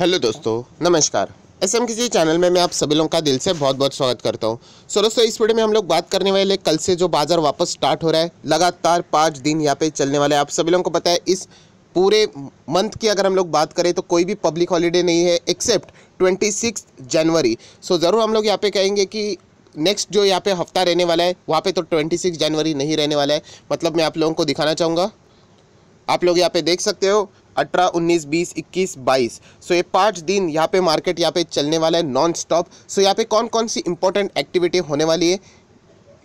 hello दोस्तों नमस्कार S M किसी चैनल में मैं आप सभी लोगों का दिल से बहुत बहुत स्वागत करता हूं सो दोस्तों इस वीडियो में हम लोग बात करने वाले कल से जो बाज़ार वापस स्टार्ट हो रहा है लगातार पाँच दिन यहाँ पे चलने वाले आप सभी लोगों को पता है इस पूरे मंथ की अगर हम लोग बात करें तो कोई भी पब्लिक हॉलीडे नहीं है एक्सेप्ट ट्वेंटी जनवरी सो ज़रूर हम लोग यहाँ पर कहेंगे कि नेक्स्ट जो यहाँ पर हफ्ता रहने वाला है वहाँ पर तो ट्वेंटी जनवरी नहीं रहने वाला है मतलब मैं आप लोगों को दिखाना चाहूँगा आप लोग यहाँ पे देख सकते हो अठारह उन्नीस बीस इक्कीस बाईस सो ये पाँच दिन यहाँ पे मार्केट यहाँ पे चलने वाला है नॉन स्टॉप सो यहाँ पे कौन कौन सी इंपॉर्टेंट एक्टिविटी होने वाली है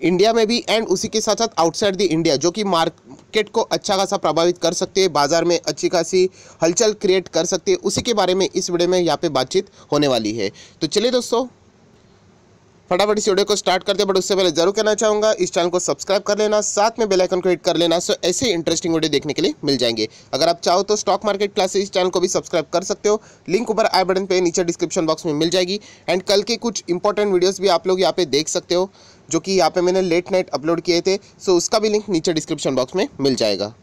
इंडिया में भी एंड उसी के साथ साथ आउटसाइड द इंडिया जो कि मार्केट को अच्छा खासा प्रभावित कर सकते हैं बाजार में अच्छी खासी हलचल क्रिएट कर सकते हैं उसी के बारे में इस वीडियो में यहाँ पे बातचीत होने वाली है तो चलिए दोस्तों फटाफट इस वीडियो को स्टार्ट करते हैं बट उससे पहले जरूर कहना चाहूँगा इस चैनल को सब्सक्राइब कर लेना साथ में बेलाइकन को हिट कर लेना सो ऐसे इंटरेस्टिंग वीडियो देखने के लिए मिल जाएंगे अगर आप चाहो तो स्टॉक मार्केट क्लासेस इस चैनल को भी सब्सक्राइब कर सकते हो लिंक ऊपर आई बटन पर नीचे डिस्क्रिप्शन बॉक्स में मिल जाएगी एंड कल के कुछ इंपॉर्टेंट वीडियोज़ भी आप लोग यहाँ पे देख सकते हो जो कि यहाँ पे मैंने लेट नाइट अपलोड किए थे सो उसका भी लिंक नीचे डिस्क्रिप्शन बॉक्स में मिल जाएगा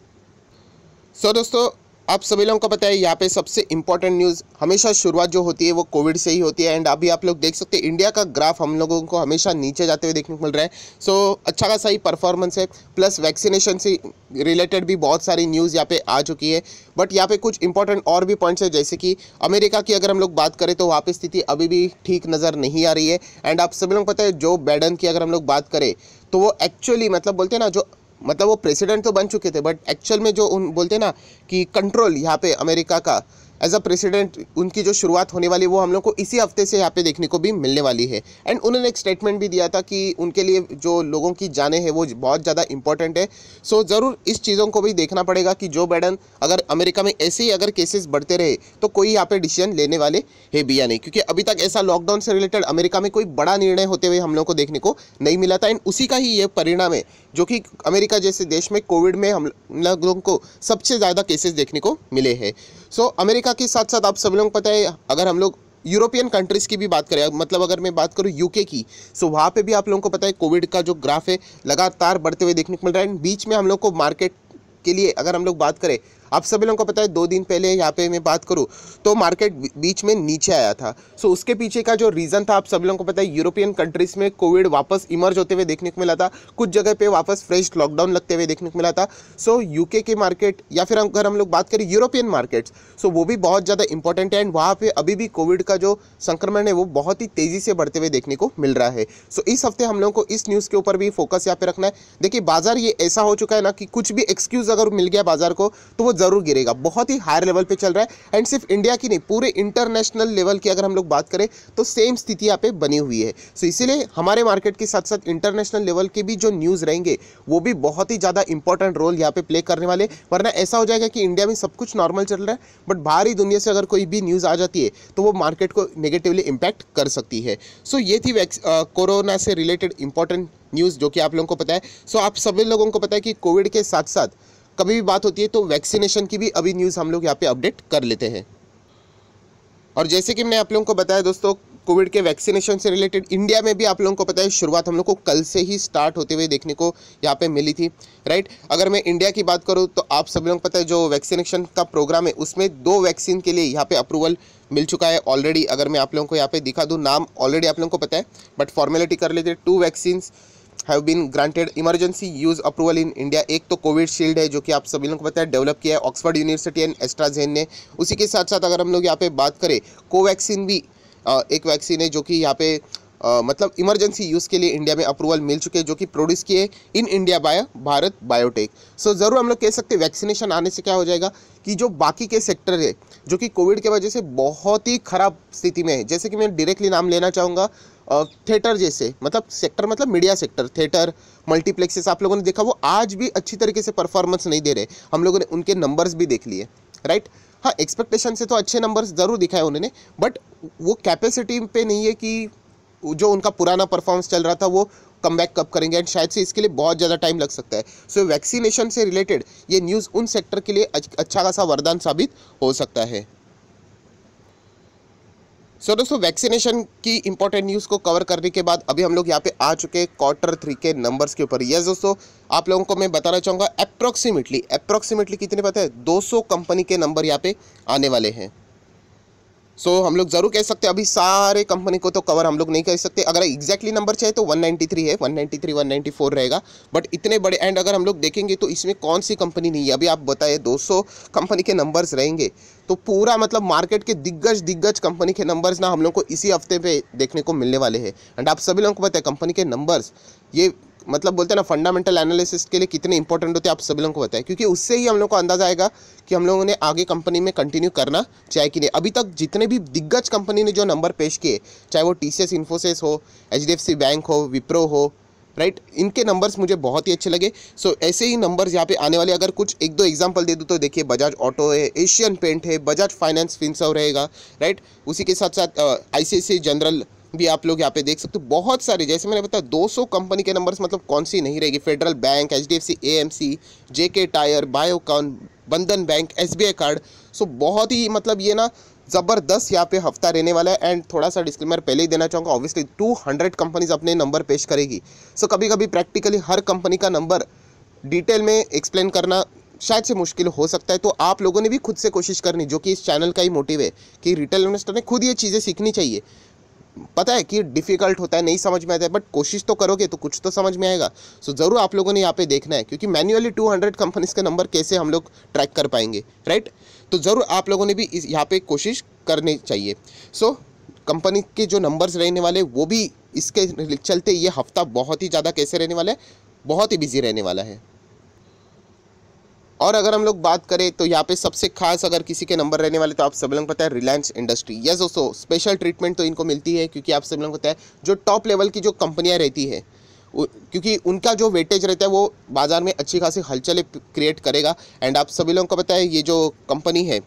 सो दोस्तों आप सभी लोगों को पता है यहाँ पे सबसे इंपॉर्टेंट न्यूज़ हमेशा शुरुआत जो होती है वो कोविड से ही होती है एंड अभी आप लोग देख सकते हैं इंडिया का ग्राफ हम लोगों को हमेशा नीचे जाते हुए देखने को मिल रहा है सो so, अच्छा खासा ही परफॉर्मेंस है प्लस वैक्सीनेशन से रिलेटेड भी बहुत सारी न्यूज़ यहाँ पे आ चुकी है बट यहाँ पे कुछ इंपॉर्टेंट और भी पॉइंट्स है जैसे कि अमेरिका की अगर हम लोग बात करें तो वहाँ पर स्थिति अभी भी ठीक नज़र नहीं आ रही है एंड आप सभी लोग पता है जो बैडन की अगर हम लोग बात करें तो वो एक्चुअली मतलब बोलते हैं ना जो मतलब वो प्रेसिडेंट तो बन चुके थे बट एक्चुअल में जो उन बोलते ना कि कंट्रोल यहाँ पे अमेरिका का एज अ प्रेसिडेंट उनकी जो शुरुआत होने वाली वो हम लोग को इसी हफ्ते से यहाँ पे देखने को भी मिलने वाली है एंड उन्होंने एक स्टेटमेंट भी दिया था कि उनके लिए जो लोगों की जाने हैं वो बहुत ज़्यादा इंपॉर्टेंट है सो so, ज़रूर इस चीज़ों को भी देखना पड़ेगा कि जो बाइडन अगर अमेरिका में ऐसे ही अगर केसेस बढ़ते रहे तो कोई यहाँ पर डिसीजन लेने वाले है भी या नहीं क्योंकि अभी तक ऐसा लॉकडाउन से रिलेटेड अमेरिका में कोई बड़ा निर्णय होते हुए हम लोग को देखने को नहीं मिला था एंड उसी का ही ये परिणाम है जो कि अमेरिका जैसे देश में कोविड में हम लोगों को सबसे ज़्यादा केसेस देखने को मिले हैं सो so, अमेरिका के साथ साथ आप सभी लोग पता है अगर हम लोग यूरोपियन कंट्रीज़ की भी बात करें मतलब अगर मैं बात करूँ यूके की सो वहाँ पे भी आप लोगों को पता है कोविड का जो ग्राफ है लगातार बढ़ते हुए देखने को मिल रहा है बीच में हम लोग को मार्केट के लिए अगर हम लोग बात करें आप सभी लोगों को पता है दो दिन पहले यहाँ पे मैं बात करूँ तो मार्केट बीच में नीचे आया था सो उसके पीछे का जो रीज़न था आप सभी लोगों को पता है यूरोपियन कंट्रीज़ में कोविड वापस इमर्ज होते हुए देखने को मिला था कुछ जगह पे वापस फ्रेश लॉकडाउन लगते हुए देखने को मिला था सो यूके के मार्केट या फिर अगर हम लोग बात करें यूरोपियन मार्केट्स सो वो भी बहुत ज़्यादा इंपॉर्टेंट है एंड वहाँ पर अभी भी कोविड का जो संक्रमण है वो बहुत ही तेज़ी से बढ़ते हुए देखने को मिल रहा है सो इस हफ्ते हम लोगों को इस न्यूज़ के ऊपर भी फोकस यहाँ पे रखना है देखिए बाजार ये ऐसा हो चुका है ना कि कुछ भी एक्सक्यूज़ अगर मिल गया बाजार को तो वो ज़रूर गिरेगा बहुत ही हायर लेवल पे चल रहा है एंड सिर्फ इंडिया की नहीं पूरे इंटरनेशनल लेवल की अगर हम लोग बात करें तो सेम स्थिति यहाँ पे बनी हुई है सो so, इसीलिए हमारे मार्केट के साथ साथ इंटरनेशनल लेवल के भी जो न्यूज़ रहेंगे वो भी बहुत ही ज़्यादा इंपॉर्टेंट रोल यहाँ पे प्ले करने वाले वरना ऐसा हो जाएगा कि इंडिया में सब कुछ नॉर्मल चल रहा है बट बाहरी दुनिया से अगर कोई भी न्यूज़ आ जाती है तो वो मार्केट को नेगेटिवली इम्पैक्ट कर सकती है सो so, ये थी कोरोना से रिलेटेड इंपॉर्टेंट न्यूज़ जो कि आप लोगों को पता है सो so, आप सभी लोगों को पता है कि कोविड के साथ साथ कभी भी बात होती है तो वैक्सीनेशन की भी अभी न्यूज़ हम लोग यहाँ पे अपडेट कर लेते हैं और जैसे कि मैंने आप लोगों को बताया दोस्तों कोविड के वैक्सीनेशन से रिलेटेड इंडिया में भी आप लोगों को पता है शुरुआत हम लोग को कल से ही स्टार्ट होते हुए देखने को यहाँ पे मिली थी राइट अगर मैं इंडिया की बात करूँ तो आप सब लोग पता है जो वैक्सीनेशन का प्रोग्राम है उसमें दो वैक्सीन के लिए यहाँ पे अप्रूवल मिल चुका है ऑलरेडी अगर मैं आप लोगों को यहाँ पे दिखा दूँ नाम ऑलरेडी आप लोगों को पता है बट फॉर्मेलिटी कर लेते two vaccines have been granted emergency use approval in India एक तो कोविड शील्ड है जो कि आप सभी लोगों को पता है डेवलप किया है ऑक्सफर्ड यूनिवर्सिटी एंड एस्ट्राजेन ने उसी के साथ साथ अगर हम लोग यहाँ पे बात करें कोवैक्सीन भी एक वैक्सीन है जो कि यहाँ पे आ, मतलब इमरजेंसी यूज़ के लिए इंडिया में अप्रूवल मिल चुके हैं जो कि प्रोड्यूस किए in India by Bharat Biotech so so, ज़रूर हम लोग कह सकते हैं वैक्सीनेशन आने से क्या हो जाएगा कि जो बाकी के सेक्टर है जो कि कोविड के वजह से बहुत ही ख़राब स्थिति में है जैसे कि मैं डायरेक्टली नाम लेना चाहूँगा थिएटर जैसे मतलब सेक्टर मतलब मीडिया सेक्टर थिएटर मल्टीप्लेक्सेस आप लोगों ने देखा वो आज भी अच्छी तरीके से परफॉर्मेंस नहीं दे रहे हम लोगों ने उनके नंबर्स भी देख लिए राइट हाँ एक्सपेक्टेशन से तो अच्छे नंबर्स ज़रूर दिखाए उन्होंने बट वो कैपेसिटी पे नहीं है कि जो उनका पुराना परफॉर्मेंस चल रहा था वो कम बैक कब करेंगे एंड शायद से इसके लिए बहुत ज़्यादा टाइम लग सकता है सो वैक्सीनेशन से रिलेटेड ये न्यूज़ उन सेक्टर के लिए अच्छा खासा वरदान साबित हो सकता है सो so, दोस्तों वैक्सीनेशन की इंपॉर्टेंट न्यूज़ को कवर करने के बाद अभी हम लोग यहाँ पे आ चुके हैं क्वार्टर थ्री के नंबर्स के ऊपर यस दोस्तों आप लोगों को मैं बताना चाहूँगा अप्रॉक्सीमेटली अप्रॉक्सीमेटली कितने पता है 200 कंपनी के नंबर यहाँ पे आने वाले हैं सो so, हम लोग ज़रूर कह सकते हैं अभी सारे कंपनी को तो कवर हम लोग नहीं कर सकते अगर एग्जैक्टली नंबर चाहिए तो 193 है 193 194 रहेगा बट इतने बड़े एंड अगर हम लोग देखेंगे तो इसमें कौन सी कंपनी नहीं है अभी आप बताइए 200 कंपनी के नंबर्स रहेंगे तो पूरा मतलब मार्केट के दिग्गज दिग्गज कंपनी के नंबर्स ना हम लोग को इसी हफ्ते पे देखने को मिलने वाले हैं एंड आप सभी लोगों को पता है कंपनी के नंबर्स ये मतलब बोलते हैं ना फंडामेंटल एनालिसिस के लिए कितने इंपॉर्टेंट होते हैं आप सभी लोगों को बताएं क्योंकि उससे ही हम लोग को अंदाजा आएगा कि हम लोगों ने आगे कंपनी में कंटिन्यू करना चाहे कि नहीं अभी तक जितने भी दिग्गज कंपनी ने जो नंबर पेश किए चाहे वो टी सी इन्फोसिस हो एच बैंक हो विप्रो हो राइट इनके नंबर्स मुझे बहुत ही अच्छे लगे सो so, ऐसे ही नंबर्स यहाँ पे आने वाले अगर कुछ एक दो एग्जांपल दे दूँ तो देखिए बजाज ऑटो है एशियन पेंट है बजाज फाइनेंस फिंसव रहेगा राइट उसी के साथ साथ आई जनरल भी आप लोग यहाँ पे देख सकते हो बहुत सारे जैसे मैंने बताया 200 कंपनी के नंबर्स मतलब कौन सी नहीं रहेगी Federal Bank H D F C A M C J K tyre Biocon Bandhan bank S B I card so बहुत ही मतलब ये ना ज़बरदस्त यहाँ पे हफ्ता रहने वाला है एंड थोड़ा सा डिस्क्लेमर पहले ही देना चाहूँगा ऑब्वियसली 200 कंपनीज अपने नंबर पेश करेगी सो so, कभी कभी प्रैक्टिकली हर कंपनी का नंबर डिटेल में एक्सप्लेन करना शायद से मुश्किल हो सकता है तो आप लोगों ने भी खुद से कोशिश करनी जो कि इस चैनल का ही मोटिव है कि रिटेल इन्वेस्टर ने खुद ये चीज़ें सीखनी चाहिए पता है कि डिफ़िकल्ट होता है नहीं समझ में आता है बट कोशिश तो करोगे तो कुछ तो समझ में आएगा सो so, ज़रूर आप लोगों ने यहाँ पे देखना है क्योंकि मैन्युअली 200 कंपनीज का नंबर कैसे हम लोग ट्रैक कर पाएंगे राइट तो ज़रूर आप लोगों ने भी इस यहाँ पे कोशिश करनी चाहिए सो so, कंपनी के जो नंबर्स रहने वाले वो भी इसके चलते ये हफ्ता बहुत ही ज़्यादा कैसे रहने वाला है बहुत ही बिजी रहने वाला है और अगर हम लोग बात करें तो यहाँ पे सबसे खास अगर किसी के नंबर रहने वाले तो आप सब लोग पता है रिलायंस इंडस्ट्री यस दोस्तों स्पेशल ट्रीटमेंट तो इनको मिलती है क्योंकि आप सब लोग पता है जो टॉप लेवल की जो कंपनियाँ रहती है क्योंकि उनका जो वेटेज रहता है वो बाज़ार में अच्छी खासी हलचल क्रिएट करेगा एंड आप सभी लोगों को पता है ये जो कंपनी है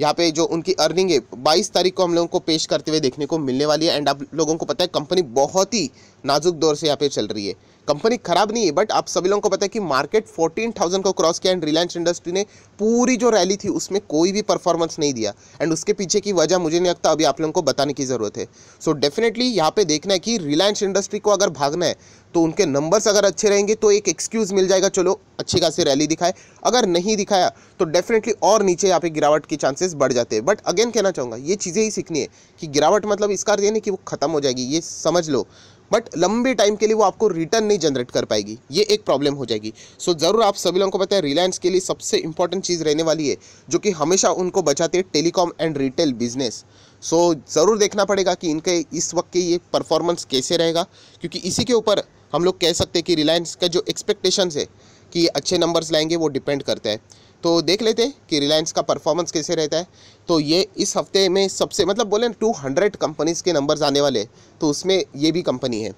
यहाँ पे जो उनकी अर्निंग है 22 तारीख को हम लोगों को पेश करते हुए देखने को मिलने वाली है एंड आप लोगों को पता है कंपनी बहुत ही नाजुक दौर से यहाँ पे चल रही है कंपनी खराब नहीं है बट आप सभी लोगों को पता है कि मार्केट 14,000 को क्रॉस किया एंड रिलायंस इंडस्ट्री ने पूरी जो रैली थी उसमें कोई भी परफॉर्मेंस नहीं दिया एंड उसके पीछे की वजह मुझे नहीं लगता अभी आप लोगों को बताने की ज़रूरत है सो डेफिनेटली यहाँ पे देखना है कि रिलायंस इंडस्ट्री को अगर भागना है तो उनके नंबर्स अगर अच्छे रहेंगे तो एक एक्सक्यूज़ मिल जाएगा चलो अच्छी खासी रैली दिखाए अगर नहीं दिखाया तो डेफिनेटली और नीचे यहाँ पे गिरावट के चांसेस बढ़ जाते हैं बट अगेन कहना चाहूँगा ये चीज़ें ही सीखनी है कि गिरावट मतलब इसका ये नहीं कि वो ख़त्म हो जाएगी ये समझ लो बट लंबे टाइम के लिए वो आपको रिटर्न नहीं जनरेट कर पाएगी ये एक प्रॉब्लम हो जाएगी सो so, ज़रूर आप सभी लोगों को पता है रिलायंस के लिए सबसे इंपॉर्टेंट चीज़ रहने वाली है जो कि हमेशा उनको बचाती है telecom and retail business so ज़रूर देखना पड़ेगा कि इनके इस वक्त के ये परफॉर्मेंस कैसे रहेगा क्योंकि इसी के ऊपर हम लोग कह सकते हैं कि रिलायंस का जो एक्सपेक्टेशंस है कि अच्छे नंबर्स लाएंगे वो डिपेंड करता है तो देख लेते हैं कि रिलायंस का परफॉर्मेंस कैसे रहता है तो ये इस हफ्ते में सबसे मतलब बोले ना टू हंड्रेड कंपनीज़ के नंबर्स आने वाले तो उसमें ये भी कंपनी है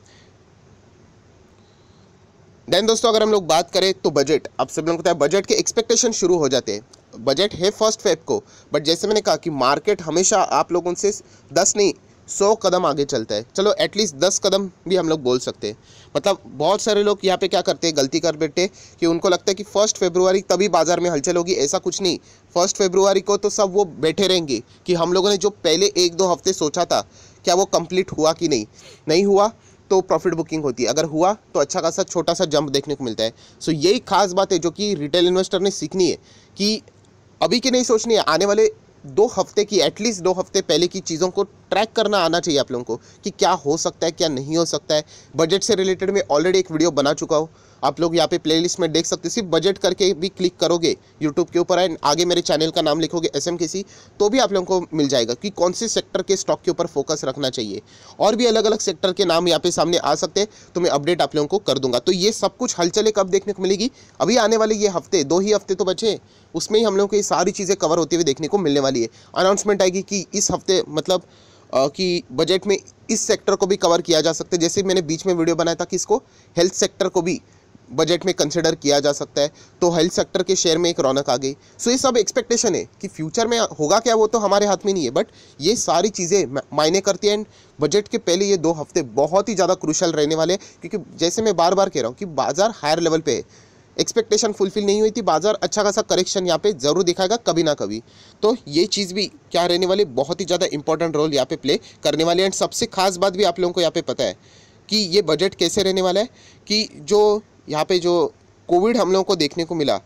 देन दोस्तों अगर हम लोग बात करें तो बजट आप सब लोग बताया बजट के एक्सपेक्टेशन शुरू हो जाते हैं बजट है फर्स्ट फेब को बट जैसे मैंने कहा कि मार्केट हमेशा आप लोगों से दस नहीं सौ कदम आगे चलता है चलो एटलीस्ट दस कदम भी हम लोग बोल सकते हैं मतलब बहुत सारे लोग यहाँ पे क्या करते हैं गलती कर बैठे कि उनको लगता है कि फर्स्ट फेब्रुवरी तभी बाज़ार में हलचल होगी ऐसा कुछ नहीं फर्स्ट फेब्रुआरी को तो सब वो बैठे रहेंगे कि हम लोगों ने जो पहले एक दो हफ्ते सोचा था क्या वो कम्प्लीट हुआ कि नहीं नहीं हुआ तो प्रॉफिट बुकिंग होती है अगर हुआ तो अच्छा खासा छोटा सा जंप देखने को मिलता है सो यही खास बात है जो कि रिटेल इन्वेस्टर ने सीखनी है कि अभी की नहीं सोचनी है आने वाले दो हफ्ते की एटलीस्ट दो हफ्ते पहले की चीज़ों को ट्रैक करना आना चाहिए आप लोगों को कि क्या हो सकता है क्या नहीं हो सकता है बजट से रिलेटेड मैं ऑलरेडी एक वीडियो बना चुका हूँ आप लोग यहाँ पे प्लेलिस्ट में देख सकते हो सिर्फ बजट करके भी क्लिक करोगे यूट्यूब के ऊपर एंड आगे मेरे चैनल का नाम लिखोगे एस एम तो भी आप लोगों को मिल जाएगा कि कौन से सेक्टर के स्टॉक के ऊपर फोकस रखना चाहिए और भी अलग अलग सेक्टर के नाम यहाँ पे सामने आ सकते हैं तो मैं अपडेट आप लोगों को कर दूंगा तो ये सब कुछ हलचले कब देखने को मिलेगी अभी आने वाले ये हफ्ते दो ही हफ्ते तो बचे उसमें ही हम लोग को ये सारी चीज़ें कवर होती हुई देखने को मिलने वाली है अनाउंसमेंट आएगी कि इस हफ्ते मतलब कि बजट में इस सेक्टर को भी कवर किया जा सकता है जैसे मैंने बीच में वीडियो बनाया था कि इसको हेल्थ सेक्टर को भी बजट में कंसिडर किया जा सकता है तो हेल्थ सेक्टर के शेयर में एक रौनक आ गई सो ये सब एक्सपेक्टेशन है कि फ्यूचर में होगा क्या वो तो हमारे हाथ में नहीं है बट ये सारी चीज़ें मायने करती हैं एंड बजट के पहले ये दो हफ्ते बहुत ही ज़्यादा क्रूशल रहने वाले क्योंकि जैसे मैं बार बार कह रहा हूँ कि बाज़ार हायर लेवल पे है एक्सपेक्टेशन फुलफिल नहीं हुई थी बाज़ार अच्छा खासा करेक्शन यहाँ पे ज़रूर दिखाएगा कभी ना कभी तो ये चीज़ भी क्या रहने वाली बहुत ही ज़्यादा इंपॉर्टेंट रोल यहाँ पे प्ले करने वाली एंड सबसे खास बात भी आप लोगों को यहाँ पे पता है कि ये बजट कैसे रहने वाला है कि जो यहाँ पे जो कोविड हम लोगों को देखने को मिला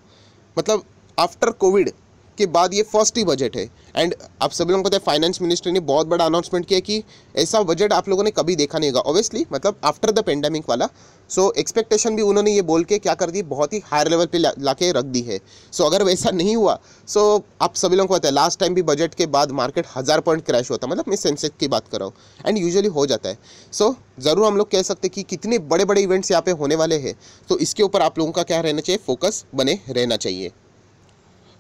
मतलब आफ्टर कोविड के बाद ये फर्स्ट ही बजट है एंड आप सभी लोगों को पता है फाइनेंस मिनिस्टर ने बहुत बड़ा अनाउंसमेंट किया कि ऐसा बजट आप लोगों ने कभी देखा नहीं होगा ऑब्वियसली मतलब आफ्टर द पेंडेमिक वाला सो so, एक्सपेक्टेशन भी उन्होंने ये बोल के क्या कर दी बहुत ही हायर लेवल पे ला के रख दी है सो so, अगर वैसा नहीं हुआ सो so, आप सभी लोगों को पता है लास्ट टाइम भी बजट के बाद मार्केट हज़ार पॉइंट क्रैश होता मतलब मैं सेंसेक्स की बात कर रहा हूँ एंड यूजली हो जाता है सो so, ज़रूर हम लोग कह सकते कि कितने बड़े बड़े इवेंट्स यहाँ पे होने वाले हैं तो इसके ऊपर आप लोगों का क्या रहना चाहिए फोकस बने रहना चाहिए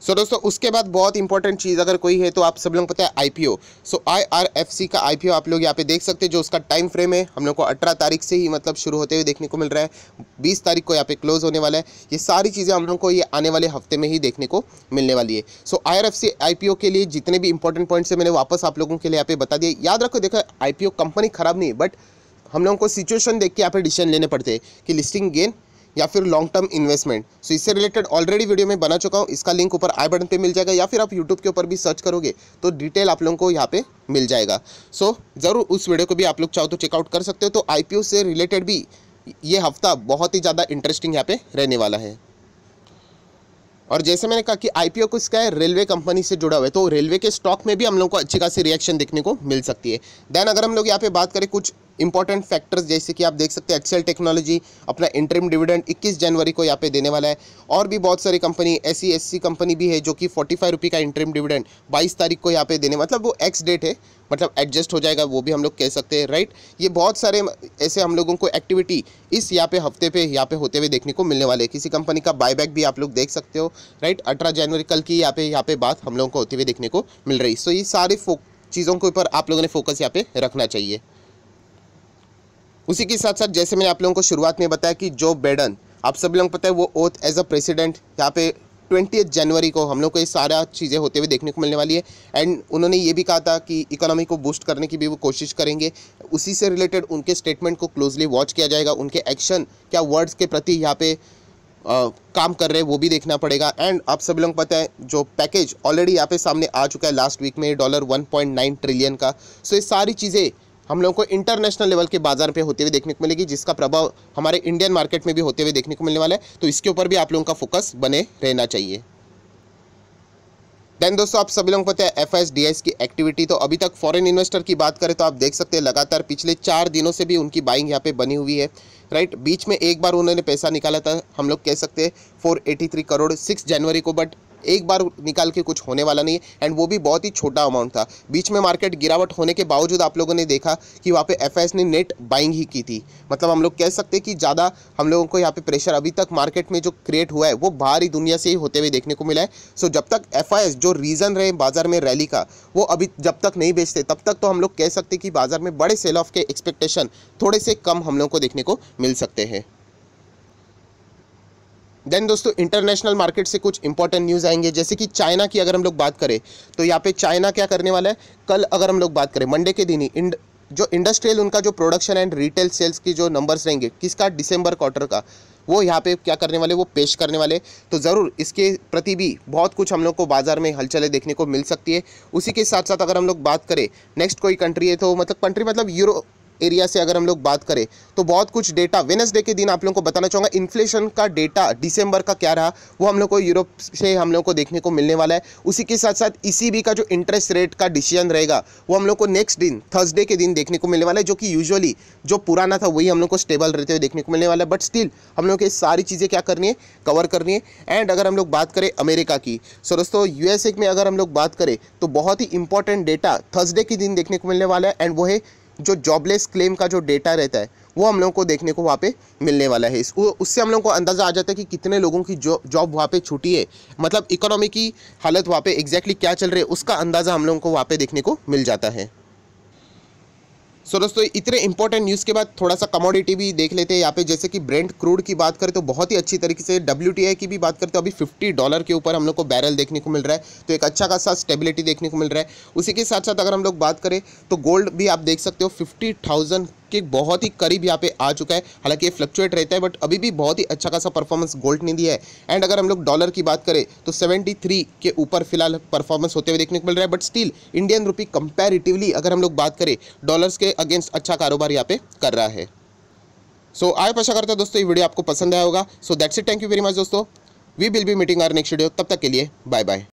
सो so, दोस्तों उसके बाद बहुत इंपॉर्टेंट चीज़ अगर कोई है तो आप सब लोग पता है आईपीओ सो आईआरएफसी का आईपीओ आप लोग यहाँ पे देख सकते हैं जो उसका टाइम फ्रेम है हम लोग को अठारह तारीख से ही मतलब शुरू होते हुए देखने को मिल रहा है बीस तारीख को यहाँ पे क्लोज होने वाला है ये सारी चीज़ें हम लोग को ये आने वाले हफ्ते में ही देखने को मिलने वाली है सो आई आर के लिए जितने भी इंपॉर्टेंट पॉइंट्स है मैंने वापस आप लोगों के लिए यहाँ पे बता दिए याद रखो देखो आई कंपनी खराब नहीं है बट हम लोगों को सिचुएशन देख के यहाँ पे डिसीजन लेने पड़ते हैं कि लिस्टिंग गेन या फिर लॉन्ग टर्म इन्वेस्टमेंट सो इससे रिलेटेड ऑलरेडी वीडियो में बना चुका हूँ इसका लिंक ऊपर आई बटन पे मिल जाएगा या फिर आप यूट्यूब के ऊपर भी सर्च करोगे तो डिटेल आप लोगों को यहाँ पे मिल जाएगा सो so, ज़रूर उस वीडियो को भी आप लोग चाहो तो चेकआउट कर सकते हो तो आई से रिलेटेड भी ये हफ्ता बहुत ही ज़्यादा इंटरेस्टिंग यहाँ पे रहने वाला है और जैसे मैंने कहा कि आईपीओ को इसका है रेलवे कंपनी से जुड़ा हुआ है तो रेलवे के स्टॉक में भी हम लोग को अच्छी खासी रिएक्शन देखने को मिल सकती है देन अगर हम लोग यहाँ पे बात करें कुछ इंपॉर्टेंट फैक्टर्स जैसे कि आप देख सकते हैं एक्सेल टेक्नोलॉजी अपना इंटरम डिविडेंड 21 जनवरी को यहाँ पे देने वाला है और भी बहुत सारी कंपनी ऐसी ऐसी कंपनी भी है जो कि फोर्टी फाइव रुपी का इंटरम डिविडेंड बाईस तारीख को यहाँ पे देने मतलब वो एक्स डेट है मतलब एडजस्ट हो जाएगा वो भी हम लोग कह सकते हैं राइट ये बहुत सारे ऐसे हम लोगों को एक्टिविटी इस यहाँ पे हफ्ते पे यहाँ पे होते हुए देखने को मिलने वाले किसी कंपनी का बायबैक भी आप लोग देख सकते हो राइट अठारह जनवरी कल की यहाँ पे यहाँ पे बात हम लोगों को होती हुई देखने को मिल रही सो ये सारे चीज़ों के ऊपर आप लोगों ने फोकस यहाँ पे रखना चाहिए उसी के साथ साथ जैसे मैंने आप लोगों को शुरुआत में बताया कि जो बेडन आप सभी लोग पता है वो ओथ एज अ प्रेसिडेंट यहाँ पे ट्वेंटी जनवरी को हम लोग को ये सारा चीज़ें होते हुए देखने को मिलने वाली है एंड उन्होंने ये भी कहा था कि इकोनॉमी को बूस्ट करने की भी वो कोशिश करेंगे उसी से रिलेटेड उनके स्टेटमेंट को क्लोजली वॉच किया जाएगा उनके एक्शन क्या वर्ड्स के प्रति यहाँ पे आ, काम कर रहे हैं वो भी देखना पड़ेगा एंड आप सभी लोग पता है जो पैकेज ऑलरेडी यहाँ पे सामने आ चुका है लास्ट वीक में डॉलर वन ट्रिलियन का सो ये सारी चीज़ें हम लोगों को इंटरनेशनल लेवल के बाजार पे होते हुए देखने को मिलेगी जिसका प्रभाव हमारे इंडियन मार्केट में भी होते हुए देखने को मिलने वाला है तो इसके ऊपर भी आप लोगों का फोकस बने रहना चाहिए देन दोस्तों आप सभी लोगों को पता है एफ एस की एक्टिविटी तो अभी तक फॉरेन इन्वेस्टर की बात करें तो आप देख सकते हैं लगातार पिछले चार दिनों से भी उनकी बाइंग यहाँ पे बनी हुई है राइट बीच में एक बार उन्होंने पैसा निकाला था हम लोग कह सकते हैं 483 करोड़ 6 जनवरी को बट एक बार निकाल के कुछ होने वाला नहीं है एंड वो भी बहुत ही छोटा अमाउंट था बीच में मार्केट गिरावट होने के बावजूद आप लोगों ने देखा कि वहाँ पे एफ ने नेट बाइंग ही की थी मतलब हम लोग कह सकते हैं कि ज़्यादा हम लोगों को यहाँ पे प्रेशर अभी तक मार्केट में जो क्रिएट हुआ है वो बाहरी दुनिया से ही होते हुए देखने को मिला है सो जब तक एफ जो रीज़न रहे बाज़ार में रैली का वो अभी जब तक नहीं बेचते तब तक तो हम लोग कह सकते कि बाज़ार में बड़े सेल ऑफ के एक्सपेक्टेशन थोड़े से कम हम लोग को देखने को मिल सकते हैं देन दोस्तों इंटरनेशनल मार्केट से कुछ इंपॉर्टेंट न्यूज़ आएंगे जैसे कि चाइना की अगर हम लोग बात करें तो यहाँ पे चाइना क्या करने वाला है कल अगर हम लोग बात करें मंडे के दिन ही इंड जो इंडस्ट्रियल उनका जो प्रोडक्शन एंड रिटेल सेल्स की जो नंबर्स रहेंगे किसका डिसम्बर क्वार्टर का वो यहाँ पे क्या करने वाले वो पेश करने वाले तो ज़रूर इसके प्रति भी बहुत कुछ हम लोग को बाजार में हलचलें देखने को मिल सकती है उसी के साथ साथ अगर हम लोग बात करें नेक्स्ट कोई कंट्री है तो मतलब कंट्री मतलब यूरो एरिया से अगर हम लोग बात करें तो बहुत कुछ डेटा वेनसडे के दिन आप लोगों को बताना चाहूँगा इन्फ्लेशन का डेटा दिसंबर का क्या रहा वो हम लोग को यूरोप से हम लोग को देखने को मिलने वाला है उसी के साथ साथ ई का जो इंटरेस्ट रेट का डिसीजन रहेगा वो हम लोग को नेक्स्ट दिन थर्सडे के दिन देखने को मिलने वाला है जो कि यूजअली जो पुराना था वही हम लोग को स्टेबल रहते हुए देखने को मिलने वाला है बट स्टिल हम लोग को सारी चीज़ें क्या करनी है कवर करनी है एंड अगर हम लोग बात करें अमेरिका की सो दोस्तों यूएसए में अगर हम लोग बात करें तो बहुत ही इंपॉर्टेंट डेटा थर्सडे के दिन देखने को मिलने वाला है एंड वो है जो जॉबलेस क्लेम का जो डेटा रहता है वो हम लोगों को देखने को वहाँ पे मिलने वाला है इस उससे हम लोगों को अंदाज़ा आ जाता है कि कितने लोगों की जॉब जॉब वहाँ पे छुट्टी है मतलब इकोनॉमी की हालत वहाँ पे एग्जैक्टली क्या चल रही है उसका अंदाज़ा हम लोगों को वहाँ पे देखने को मिल जाता है सो दोस्तों इतने इंपॉर्टेंट न्यूज़ के बाद थोड़ा सा कमोडिटी भी देख लेते हैं यहाँ पे जैसे कि ब्रेंड क्रूड की बात करें तो बहुत ही अच्छी तरीके से डब्ल्यू की भी बात करें तो अभी 50 डॉलर के ऊपर हम लोग को बैरल देखने को मिल रहा है तो एक अच्छा खासा स्टेबिलिटी देखने को मिल रहा है उसी के साथ साथ अगर हम लोग बात करें तो गोल्ड भी आप देख सकते हो फिफ्टी के बहुत ही करीब यहाँ पे आ चुका है हालांकि ये फ्लक्चुएट रहता है बट अभी भी बहुत ही अच्छा खासा परफॉर्मेंस गोल्ड ने दिया है एंड अगर हम लोग डॉलर की बात करें तो 73 के ऊपर फिलहाल परफॉर्मेंस होते हुए देखने को मिल रहा है but still Indian rupee comparatively अगर हम लोग बात करें डॉलर्स के अगेंस्ट अच्छा कारोबार यहाँ पे कर रहा है सो आए पशा करता दोस्तों ये वीडियो आपको पसंद आया होगा so that's it thank you very much दोस्तों we will be meeting our next video तब तक के लिए बाय बाय